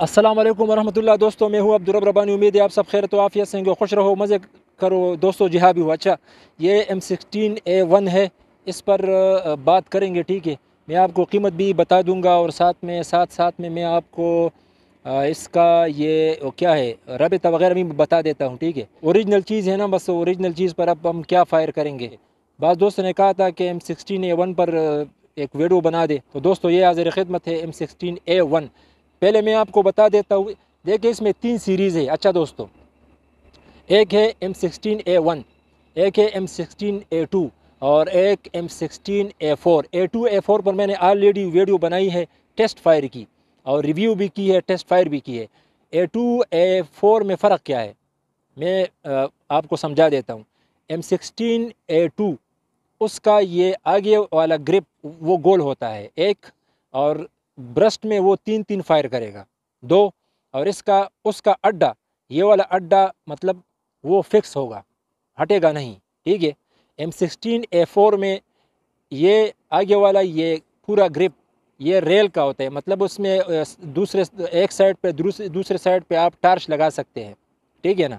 अस्सलाम वालेकुम वरहमतुल्लाह दोस्तों मैं हूँ अब्दुल रबानी उम्मीद है आप सब खैर तो आफिया से होंगे खुश रहो मज़े करो दोस्तों जी भी हो अच्छा ये एम सिक्सटीन ए वन है इस पर बात करेंगे ठीक है मैं आपको कीमत भी बता दूंगा और साथ में साथ साथ में मैं आपको इसका ये क्या है रबता वगैरह भी बता देता हूँ ठीक है औरिजनल चीज़ है ना बस औरिजनल चीज़ पर अब हम क्या फायर करेंगे बाद दोस्तों ने कहा था कि एम सिक्सटीन ए वन पर एक वीडियो बना दे तो दोस्तों ये हाजिर खिदमत है एम सिक्सटीन ए वन पहले मैं आपको बता देता हूँ देखिए इसमें तीन सीरीज़ है अच्छा दोस्तों एक है एम सिक्सटीन ए वन एक है एम सिक्सटीन ए टू और एक M sixteen A four A two A four पर मैंने ऑलरेडी वीडियो बनाई है टेस्ट फायर की और रिव्यू भी की है टेस्ट फायर भी की है ए टू ए फोर में फ़र्क क्या है मैं आपको समझा देता हूँ एम सिक्सटीन ए टू उसका ये आगे वाला ग्रिप वो गोल होता है एक और ब्रस्ट में वो तीन तीन फायर करेगा दो और इसका उसका अड्डा ये वाला अड्डा मतलब वो फिक्स होगा हटेगा नहीं ठीक है एम सिक्सटीन ए फोर में ये आगे वाला ये पूरा ग्रिप ये रेल का होता है मतलब उसमें दूसरे एक साइड पे दूसरे साइड पे आप टार्च लगा सकते हैं ठीक है ना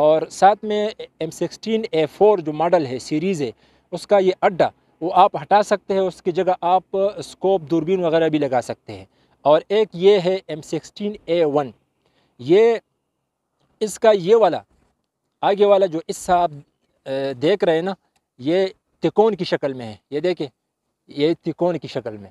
और साथ में एम सिक्सटीन ए फोर जो मॉडल है सीरीज़ है उसका ये अड्डा वो आप हटा सकते हैं उसकी जगह आप स्कोप दूरबीन वगैरह भी लगा सकते हैं और एक ये है एम सिक्सटीन ए वन ये इसका ये वाला आगे वाला जो इस आप देख रहे हैं ना ये तिकोन की शक्ल में है ये देखें ये तिकोन की शक्ल में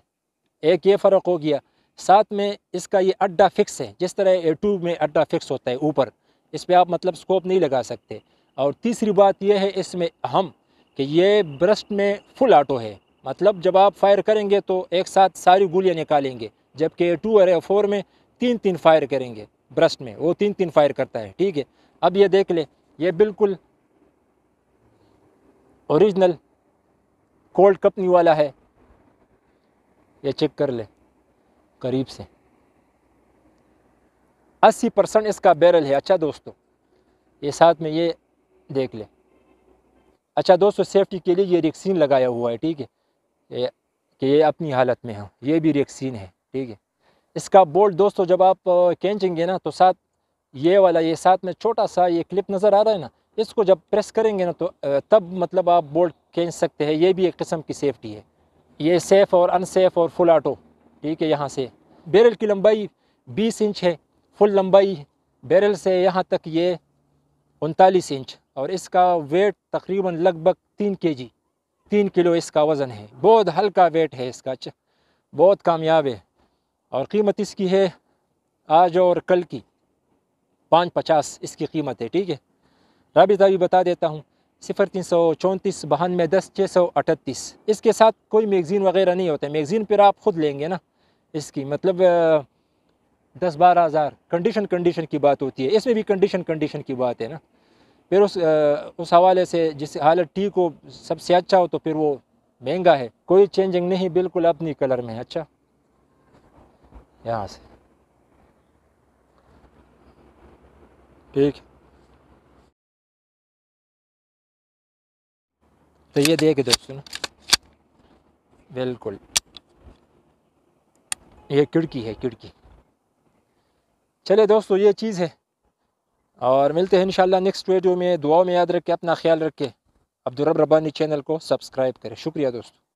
एक ये फ़र्क हो गया साथ में इसका ये अड्डा फिक्स है जिस तरह ए टू में अड्डा फिक्स होता है ऊपर इस पर आप मतलब स्कोप नहीं लगा सकते और तीसरी बात यह है इसमें हम कि ये ब्रस्ट में फुल आटो है मतलब जब आप फायर करेंगे तो एक साथ सारी गोलियाँ निकालेंगे जबकि टू और ए फोर में तीन तीन फायर करेंगे ब्रस्ट में वो तीन तीन फायर करता है ठीक है अब ये देख ले ये बिल्कुल ओरिजिनल कोल्ड कंपनी वाला है ये चेक कर ले करीब से 80 परसेंट इसका बैरल है अच्छा दोस्तों ये साथ में ये देख ले अच्छा दोस्तों सेफ्टी के लिए ये रेक्सीन लगाया हुआ है ठीक है कि ये अपनी हालत में हो ये भी रेक्सीन है ठीक है इसका बोल्ट दोस्तों जब आप कैंचेंगे ना तो साथ ये वाला ये साथ में छोटा सा ये क्लिप नज़र आ रहा है ना इसको जब प्रेस करेंगे ना तो तब मतलब आप बोल्ट खींच सकते हैं ये भी एक किस्म की सेफ्टी है ये सेफ़ और अनसेफ और फुल आटो ठीक है यहाँ से बैरल की लंबाई 20 इंच है फुल लंबाई बैरल से यहाँ तक ये उनतालीस इंच और इसका वेट तकरीबन लगभग तीन के जी तीन किलो इसका वज़न है बहुत हल्का वेट है इसका बहुत कामयाब है और कीमत इसकी है आज और कल की पाँच पचास इसकी कीमत है ठीक है रबिता भी बता देता हूँ सिफर तीन सौ चौंतीस बहानवे दस छः सौ अठतीस इसके साथ कोई मैगज़ीन वगैरह नहीं होते मैगज़ीन पर आप ख़ुद लेंगे ना इसकी मतलब दस बारह हज़ार कंडीशन कंडीशन की बात होती है इसमें भी कंडीशन कंडीशन की बात है ना फिर उस आ, उस हवाले से जिस हालत ठीक हो सबसे अच्छा हो तो फिर वो महंगा है कोई चेंजिंग नहीं बिल्कुल अपनी कलर में अच्छा यहाँ से ठीक तो ये देख दोस्तों ना बिल्कुल ये खिड़की है खिड़की चले दोस्तों ये चीज़ है और मिलते हैं इन नेक्स्ट वीडियो में दुआओं में याद रख के अपना ख्याल रख के अब्दुलरब रब्बानी चैनल को सब्सक्राइब करें शुक्रिया दोस्तों